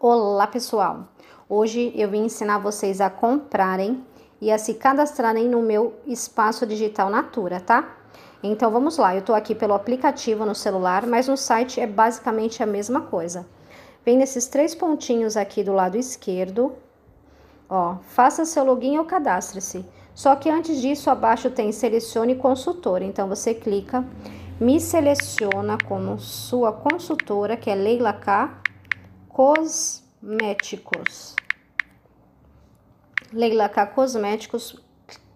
Olá pessoal! Hoje eu vim ensinar vocês a comprarem e a se cadastrarem no meu espaço digital Natura, tá? Então vamos lá, eu tô aqui pelo aplicativo no celular, mas no site é basicamente a mesma coisa. Vem nesses três pontinhos aqui do lado esquerdo, ó, faça seu login ou cadastre-se. Só que antes disso, abaixo tem selecione consultora, então você clica, me seleciona como sua consultora, que é Leila K, Cosméticos. Leila K tá? Cosméticos,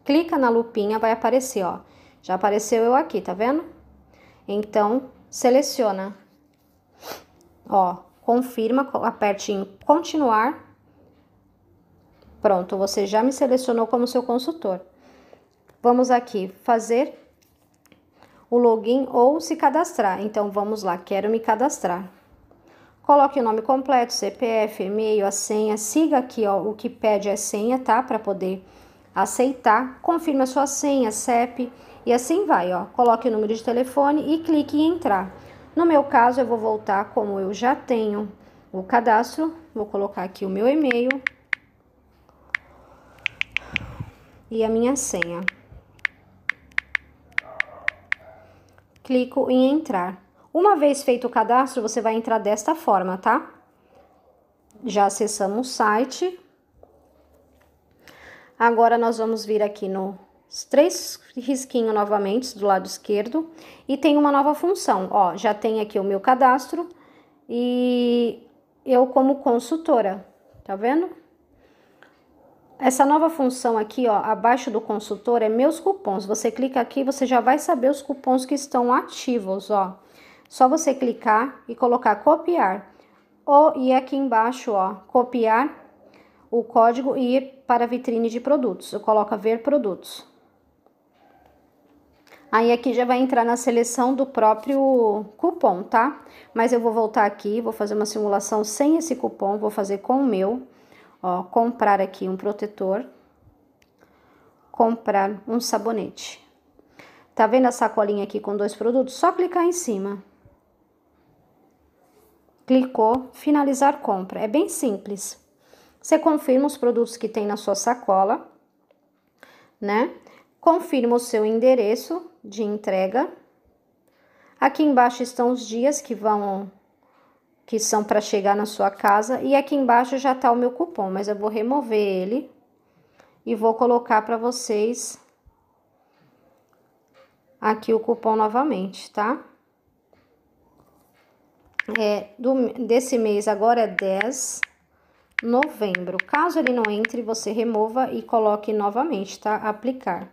clica na lupinha, vai aparecer, ó. Já apareceu eu aqui, tá vendo? Então, seleciona. Ó, confirma, aperte em continuar. Pronto, você já me selecionou como seu consultor. Vamos aqui fazer o login ou se cadastrar. Então, vamos lá, quero me cadastrar. Coloque o nome completo, CPF, e-mail, a senha. Siga aqui ó, o que pede a senha, tá? Para poder aceitar. Confirme a sua senha, CEP e assim vai, ó. Coloque o número de telefone e clique em entrar. No meu caso, eu vou voltar como eu já tenho o cadastro. Vou colocar aqui o meu e-mail e a minha senha. Clico em entrar. Uma vez feito o cadastro, você vai entrar desta forma, tá? Já acessamos o site. Agora nós vamos vir aqui nos três risquinhos novamente do lado esquerdo e tem uma nova função, ó, já tem aqui o meu cadastro e eu como consultora, tá vendo? Essa nova função aqui, ó, abaixo do consultor é meus cupons. Você clica aqui, você já vai saber os cupons que estão ativos, ó. Só você clicar e colocar copiar. Ou, ir aqui embaixo, ó, copiar o código e ir para a vitrine de produtos. Eu coloco ver produtos. Aí aqui já vai entrar na seleção do próprio cupom, tá? Mas eu vou voltar aqui, vou fazer uma simulação sem esse cupom, vou fazer com o meu. Ó, comprar aqui um protetor, comprar um sabonete. Tá vendo a sacolinha aqui com dois produtos? Só clicar em cima. Clicou, finalizar compra. É bem simples. Você confirma os produtos que tem na sua sacola, né? Confirma o seu endereço de entrega. Aqui embaixo estão os dias que vão que são para chegar na sua casa e aqui embaixo já está o meu cupom, mas eu vou remover ele e vou colocar para vocês aqui o cupom novamente, tá? é, do, desse mês agora é 10 novembro. Caso ele não entre, você remova e coloque novamente, tá? Aplicar.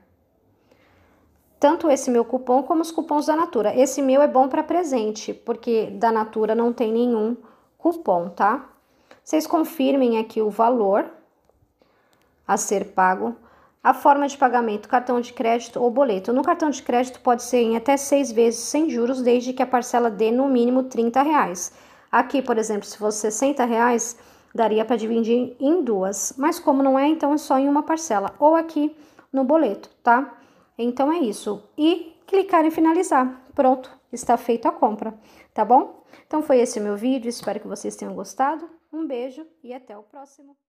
Tanto esse meu cupom como os cupons da Natura. Esse meu é bom para presente, porque da Natura não tem nenhum cupom, tá? Vocês confirmem aqui o valor a ser pago. A forma de pagamento, cartão de crédito ou boleto. No cartão de crédito pode ser em até seis vezes sem juros, desde que a parcela dê no mínimo 30 reais. Aqui, por exemplo, se fosse 60 reais, daria para dividir em duas. Mas como não é, então é só em uma parcela. Ou aqui no boleto, tá? Então é isso. E clicar em finalizar. Pronto, está feita a compra, tá bom? Então foi esse o meu vídeo, espero que vocês tenham gostado. Um beijo e até o próximo.